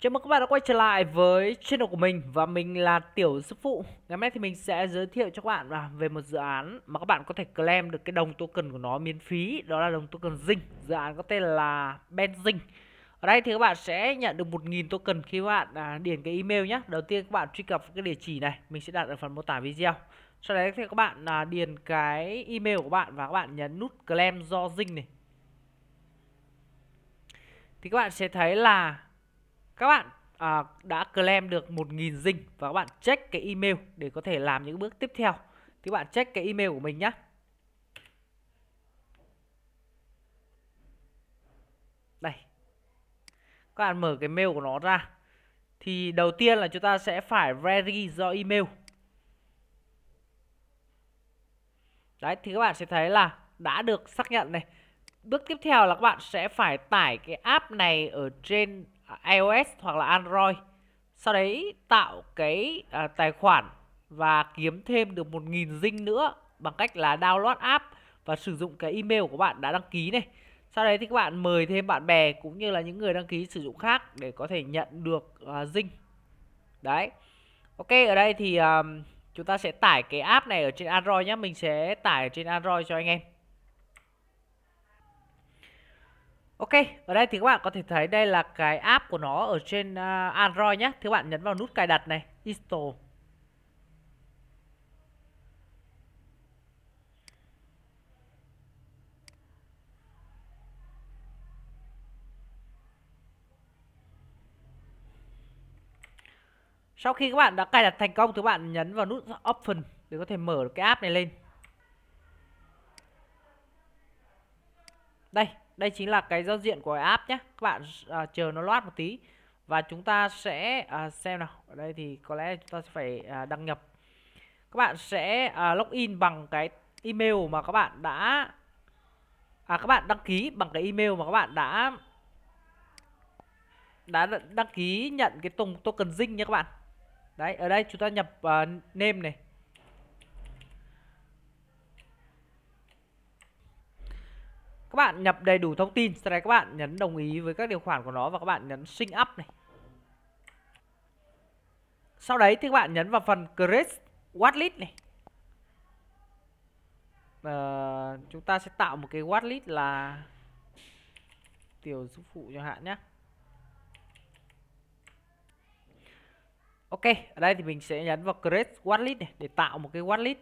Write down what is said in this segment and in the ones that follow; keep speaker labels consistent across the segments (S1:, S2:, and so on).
S1: Chào mừng các bạn đã quay trở lại với channel của mình và mình là Tiểu Sư Phụ Ngày mai thì mình sẽ giới thiệu cho các bạn về một dự án mà các bạn có thể claim được cái đồng token của nó miễn phí Đó là đồng token Zing, dự án có tên là Benzing Ở đây thì các bạn sẽ nhận được 1.000 token khi các bạn à, điền cái email nhé Đầu tiên các bạn truy cập cái địa chỉ này, mình sẽ đặt ở phần mô tả video Sau đấy thì các bạn à, điền cái email của bạn và các bạn nhấn nút claim do Zing này Thì các bạn sẽ thấy là các bạn à, đã claim được 1.000 dinh và các bạn check cái email để có thể làm những bước tiếp theo thì các bạn check cái email của mình nhé đây các bạn mở cái mail của nó ra thì đầu tiên là chúng ta sẽ phải vary do email đấy thì các bạn sẽ thấy là đã được xác nhận này bước tiếp theo là các bạn sẽ phải tải cái app này ở trên iOS hoặc là Android sau đấy tạo cái à, tài khoản và kiếm thêm được 1.000 dinh nữa bằng cách là download app và sử dụng cái email của bạn đã đăng ký này sau đấy thì các bạn mời thêm bạn bè cũng như là những người đăng ký sử dụng khác để có thể nhận được à, dinh đấy ok ở đây thì à, chúng ta sẽ tải cái app này ở trên Android nhé mình sẽ tải trên Android cho anh em Ok, ở đây thì các bạn có thể thấy đây là cái app của nó ở trên uh, Android nhé. Thì các bạn nhấn vào nút cài đặt này, install. Sau khi các bạn đã cài đặt thành công thì các bạn nhấn vào nút Open để có thể mở cái app này lên. Đây, đây chính là cái giao diện của app nhé các bạn à, chờ nó loát một tí và chúng ta sẽ à, xem nào ở đây thì có lẽ chúng ta sẽ phải à, đăng nhập các bạn sẽ à, login bằng cái email mà các bạn đã à các bạn đăng ký bằng cái email mà các bạn đã đã đăng ký nhận cái tùng token dinh nha các bạn đấy ở đây chúng ta nhập uh, name này các bạn nhập đầy đủ thông tin sau đấy các bạn nhấn đồng ý với các điều khoản của nó và các bạn nhấn sync up này sau đấy thì các bạn nhấn vào phần create watchlist này à, chúng ta sẽ tạo một cái watchlist là tiểu giúp phụ cho hạn nhé Ok, ở đây thì mình sẽ nhấn vào Create Watchlist này để tạo một cái watchlist.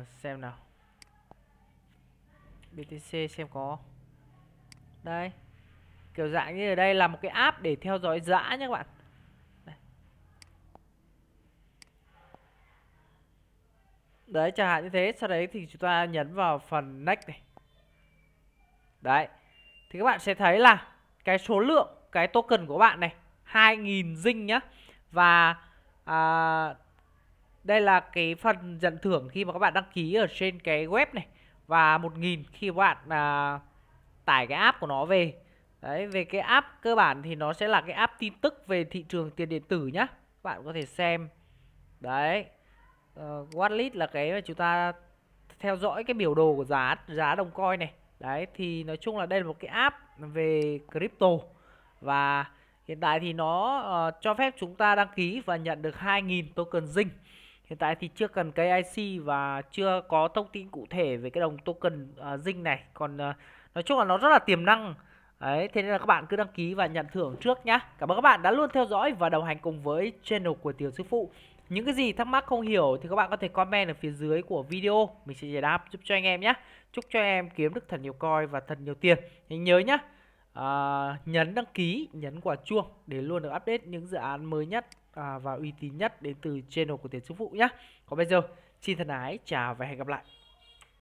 S1: Uh, xem nào. BTC xem có đây kiểu dạng như ở đây là một cái app để theo dõi dã nhé các bạn đây. đấy chẳng hạn như thế sau đấy thì chúng ta nhấn vào phần next này đấy thì các bạn sẽ thấy là cái số lượng cái token của bạn này 2.000 dinh nhá và à, đây là cái phần nhận thưởng khi mà các bạn đăng ký ở trên cái web này và 1000 khi các bạn à, tải cái app của nó về. Đấy, về cái app cơ bản thì nó sẽ là cái app tin tức về thị trường tiền điện tử nhá. Các bạn có thể xem. Đấy. Uh, ờ, watchlist là cái mà chúng ta theo dõi cái biểu đồ của giá giá đồng coin này. Đấy thì nói chung là đây là một cái app về crypto và hiện tại thì nó uh, cho phép chúng ta đăng ký và nhận được 2.000 token Zing hiện tại thì chưa cần cái IC và chưa có thông tin cụ thể về cái đồng token uh, này còn uh, nói chung là nó rất là tiềm năng Đấy, thế nên là các bạn cứ đăng ký và nhận thưởng trước nhá. Cảm ơn các bạn đã luôn theo dõi và đồng hành cùng với channel của Tiểu Sư Phụ. Những cái gì thắc mắc không hiểu thì các bạn có thể comment ở phía dưới của video. Mình sẽ giải đáp giúp cho anh em nhé. Chúc cho em kiếm được thật nhiều coin và thật nhiều tiền. Anh nhớ nhá, à, nhấn đăng ký, nhấn quả chuông để luôn được update những dự án mới nhất à, và uy tín nhất đến từ channel của Tiền Sư Phụ nhé. Còn bây giờ, xin thân ái, chào và hẹn gặp lại.